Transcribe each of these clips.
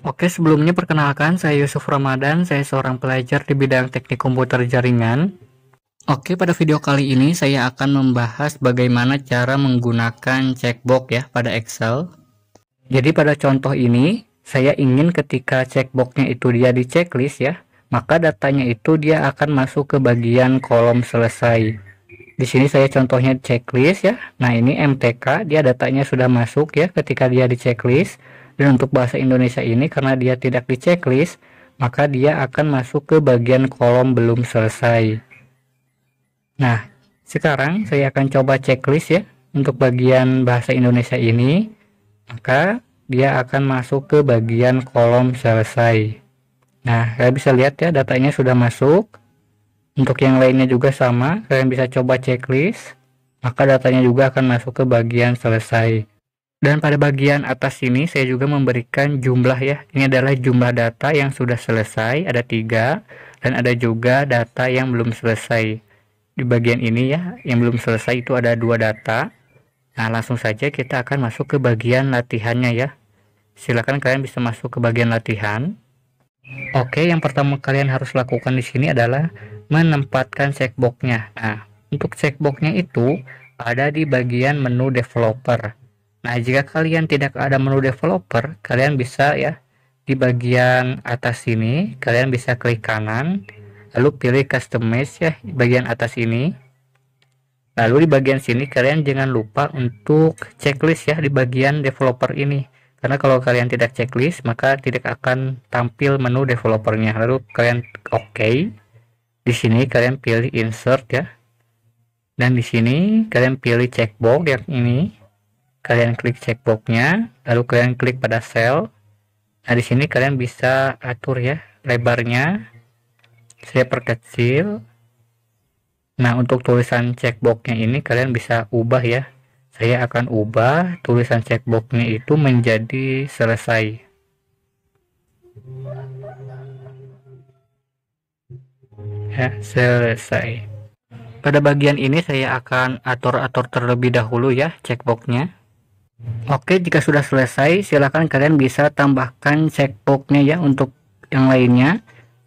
Oke, sebelumnya perkenalkan saya Yusuf Ramadan, saya seorang pelajar di bidang teknik komputer jaringan. Oke, pada video kali ini saya akan membahas bagaimana cara menggunakan checkbox ya pada Excel. Jadi pada contoh ini, saya ingin ketika checkboxnya itu dia di checklist ya, maka datanya itu dia akan masuk ke bagian kolom selesai. Di sini saya contohnya checklist ya. Nah, ini MTK, dia datanya sudah masuk ya ketika dia di checklist. Dan untuk bahasa Indonesia ini karena dia tidak di checklist, maka dia akan masuk ke bagian kolom belum selesai. Nah, sekarang saya akan coba checklist ya untuk bagian bahasa Indonesia ini. Maka dia akan masuk ke bagian kolom selesai. Nah, kalian bisa lihat ya datanya sudah masuk. Untuk yang lainnya juga sama, kalian bisa coba checklist. Maka datanya juga akan masuk ke bagian selesai. Dan pada bagian atas ini saya juga memberikan jumlah ya. Ini adalah jumlah data yang sudah selesai, ada tiga dan ada juga data yang belum selesai. Di bagian ini ya, yang belum selesai itu ada dua data. Nah, langsung saja kita akan masuk ke bagian latihannya ya. Silakan kalian bisa masuk ke bagian latihan. Oke, yang pertama kalian harus lakukan di sini adalah menempatkan checkboxnya. Nah, untuk checkboxnya itu ada di bagian menu developer. Nah, jika kalian tidak ada menu developer, kalian bisa ya di bagian atas ini kalian bisa klik kanan, lalu pilih customize ya di bagian atas ini. Lalu di bagian sini kalian jangan lupa untuk checklist ya di bagian developer ini. Karena kalau kalian tidak checklist, maka tidak akan tampil menu developernya. Lalu kalian oke. Okay. Di sini kalian pilih insert ya. Dan di sini kalian pilih checkbox yang ini kalian klik checkboxnya lalu kalian klik pada sel nah di sini kalian bisa atur ya lebarnya saya perkecil nah untuk tulisan checkboxnya ini kalian bisa ubah ya saya akan ubah tulisan checkboxnya itu menjadi selesai ya selesai pada bagian ini saya akan atur-atur terlebih dahulu ya checkboxnya Oke, jika sudah selesai, silahkan kalian bisa tambahkan checkboxnya ya untuk yang lainnya.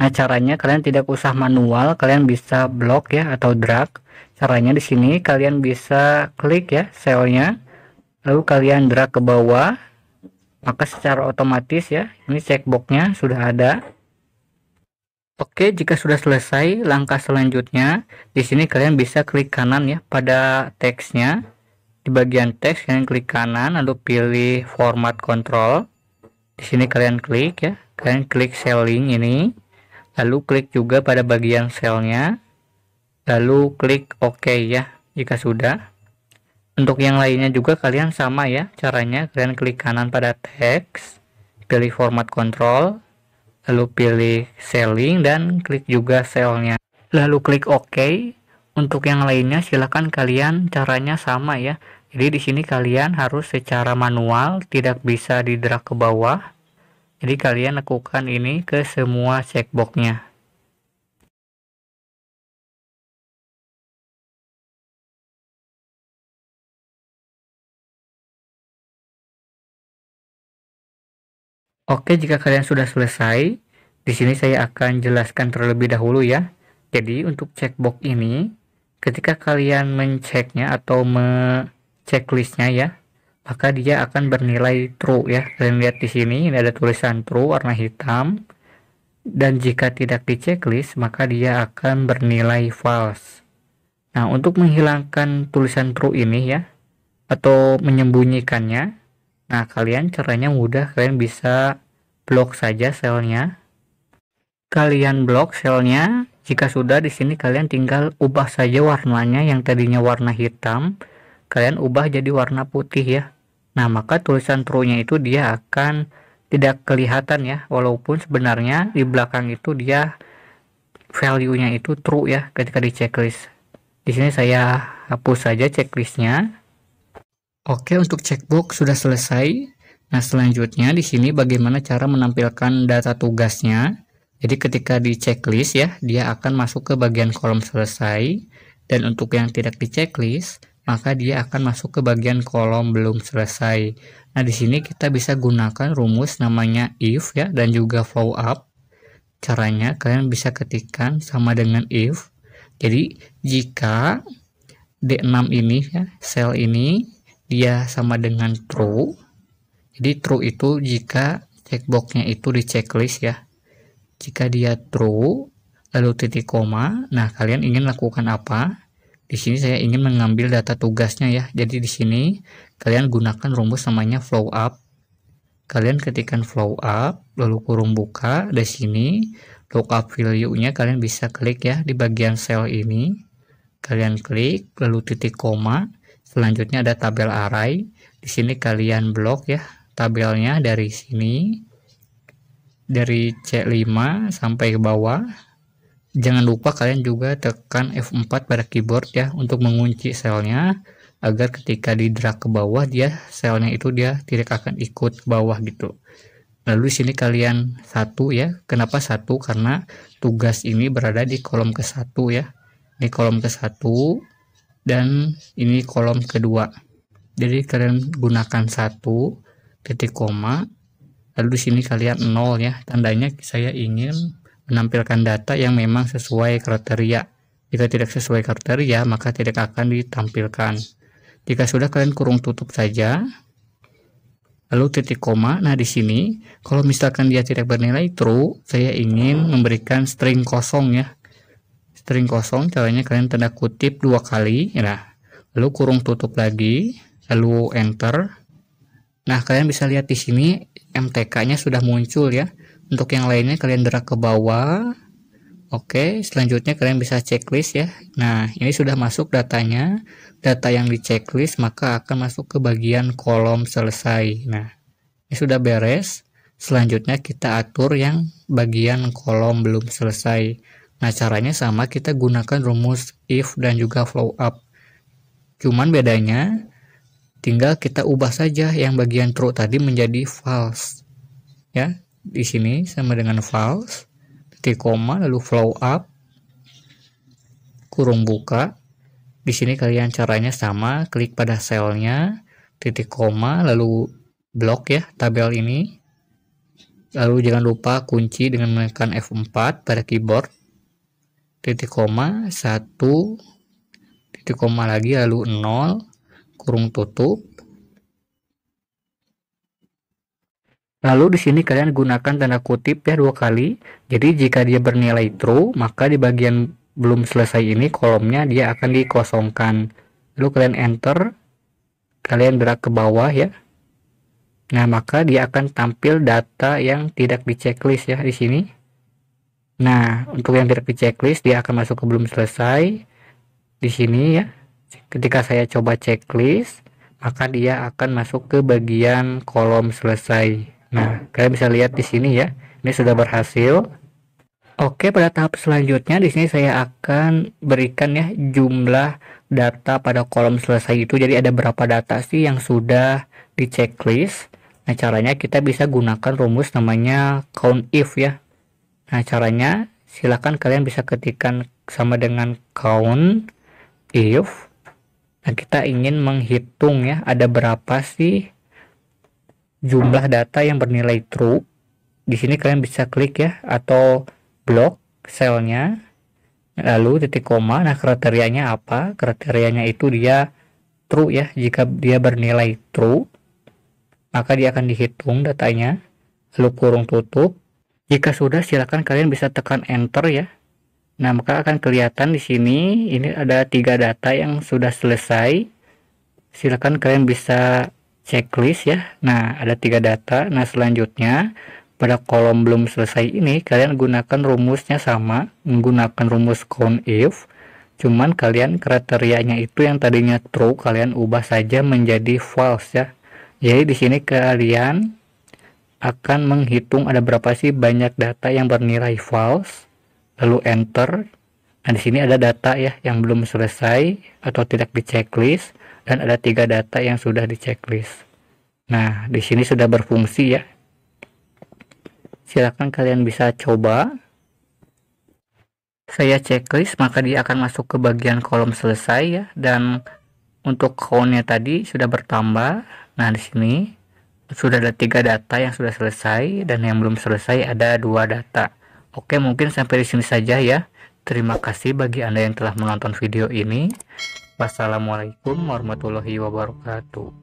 Nah, caranya kalian tidak usah manual, kalian bisa blok ya atau drag. Caranya di sini kalian bisa klik ya selnya, lalu kalian drag ke bawah, maka secara otomatis ya ini checkboxnya sudah ada. Oke, jika sudah selesai, langkah selanjutnya di sini kalian bisa klik kanan ya pada teksnya di bagian teks kalian klik kanan lalu pilih format control di sini kalian klik ya kalian klik selling ini lalu klik juga pada bagian selnya lalu klik OK ya jika sudah untuk yang lainnya juga kalian sama ya caranya kalian klik kanan pada teks pilih format control lalu pilih selling dan klik juga selnya lalu klik OK untuk yang lainnya silahkan kalian caranya sama ya. Jadi di sini kalian harus secara manual tidak bisa didrag ke bawah. Jadi kalian lakukan ini ke semua checkboxnya. Oke, jika kalian sudah selesai, di sini saya akan jelaskan terlebih dahulu ya. Jadi untuk checkbox ini ketika kalian menceknya atau menceklisnya ya maka dia akan bernilai true ya kalian lihat di sini ini ada tulisan true warna hitam dan jika tidak di checklist maka dia akan bernilai false nah untuk menghilangkan tulisan true ini ya atau menyembunyikannya nah kalian caranya mudah kalian bisa blok saja selnya kalian blok selnya jika sudah di sini kalian tinggal ubah saja warnanya yang tadinya warna hitam, kalian ubah jadi warna putih ya. Nah, maka tulisan true-nya itu dia akan tidak kelihatan ya, walaupun sebenarnya di belakang itu dia value-nya itu true ya ketika di checklist. Di sini saya hapus saja checklistnya. Oke, untuk checkbox sudah selesai. Nah, selanjutnya di sini bagaimana cara menampilkan data tugasnya. Jadi ketika di checklist ya, dia akan masuk ke bagian kolom selesai dan untuk yang tidak di checklist maka dia akan masuk ke bagian kolom belum selesai. Nah, di sini kita bisa gunakan rumus namanya if ya dan juga follow up. Caranya kalian bisa ketikkan sama dengan if. Jadi, jika D6 ini ya, sel ini dia sama dengan true. Jadi true itu jika checkboxnya itu di checklist ya. Jika dia true, lalu titik koma, nah kalian ingin lakukan apa? Di sini saya ingin mengambil data tugasnya ya. Jadi di sini kalian gunakan rumus namanya flow up. Kalian ketikkan flow up, lalu kurung buka di sini lookup value-nya kalian bisa klik ya di bagian sel ini. Kalian klik lalu titik koma. Selanjutnya ada tabel array. Di sini kalian blok ya tabelnya dari sini dari C5 sampai ke bawah jangan lupa kalian juga tekan F4 pada keyboard ya untuk mengunci selnya agar ketika di drag ke bawah dia selnya itu dia tidak akan ikut ke bawah gitu lalu sini kalian satu ya kenapa satu karena tugas ini berada di kolom ke satu ya Di kolom ke satu dan ini kolom kedua jadi kalian gunakan satu titik koma lalu di sini kalian nol ya tandanya saya ingin menampilkan data yang memang sesuai kriteria jika tidak sesuai kriteria maka tidak akan ditampilkan jika sudah kalian kurung tutup saja lalu titik koma nah di sini kalau misalkan dia tidak bernilai true saya ingin memberikan string kosong ya string kosong caranya kalian tanda kutip dua kali nah lalu kurung tutup lagi lalu enter Nah, kalian bisa lihat di sini MTK-nya sudah muncul ya. Untuk yang lainnya kalian drag ke bawah. Oke, selanjutnya kalian bisa checklist ya. Nah, ini sudah masuk datanya. Data yang di checklist maka akan masuk ke bagian kolom selesai. Nah, ini sudah beres. Selanjutnya kita atur yang bagian kolom belum selesai. Nah, caranya sama kita gunakan rumus if dan juga flow up. Cuman bedanya Tinggal kita ubah saja yang bagian true tadi menjadi false. Ya, di sini sama dengan false, titik koma lalu flow up kurung buka. Di sini kalian caranya sama, klik pada selnya, titik koma lalu blok ya tabel ini. Lalu jangan lupa kunci dengan menekan F4 pada keyboard. Titik koma satu titik koma lagi lalu 0 kurung tutup Lalu di sini kalian gunakan tanda kutip ya dua kali. Jadi jika dia bernilai true, maka di bagian belum selesai ini kolomnya dia akan dikosongkan. Lalu kalian enter, kalian drag ke bawah ya. Nah, maka dia akan tampil data yang tidak di checklist ya di sini. Nah, untuk yang tidak di checklist dia akan masuk ke belum selesai di sini ya. Ketika saya coba checklist, maka dia akan masuk ke bagian kolom selesai. Nah, kalian bisa lihat di sini ya. Ini sudah berhasil. Oke, pada tahap selanjutnya di sini saya akan berikan ya jumlah data pada kolom selesai itu. Jadi ada berapa data sih yang sudah di checklist? Nah, caranya kita bisa gunakan rumus namanya count if ya. Nah, caranya silahkan kalian bisa ketikkan sama dengan count if Nah, kita ingin menghitung ya, ada berapa sih jumlah data yang bernilai true. Di sini kalian bisa klik ya, atau blok selnya, lalu titik koma. Nah, kriterianya apa? Kriterianya itu dia true ya, jika dia bernilai true, maka dia akan dihitung datanya. Lalu kurung tutup. Jika sudah, silakan kalian bisa tekan enter ya. Nah, maka akan kelihatan di sini ini ada tiga data yang sudah selesai. Silakan kalian bisa checklist ya. Nah, ada tiga data. Nah, selanjutnya pada kolom belum selesai ini kalian gunakan rumusnya sama, menggunakan rumus count if. Cuman kalian kriterianya itu yang tadinya true kalian ubah saja menjadi false ya. Jadi di sini kalian akan menghitung ada berapa sih banyak data yang bernilai false lalu enter nah di sini ada data ya yang belum selesai atau tidak di checklist dan ada tiga data yang sudah di checklist nah di sini sudah berfungsi ya silakan kalian bisa coba saya checklist maka dia akan masuk ke bagian kolom selesai ya dan untuk countnya tadi sudah bertambah nah di sini sudah ada tiga data yang sudah selesai dan yang belum selesai ada dua data Oke, mungkin sampai di sini saja ya. Terima kasih bagi Anda yang telah menonton video ini. Wassalamualaikum warahmatullahi wabarakatuh.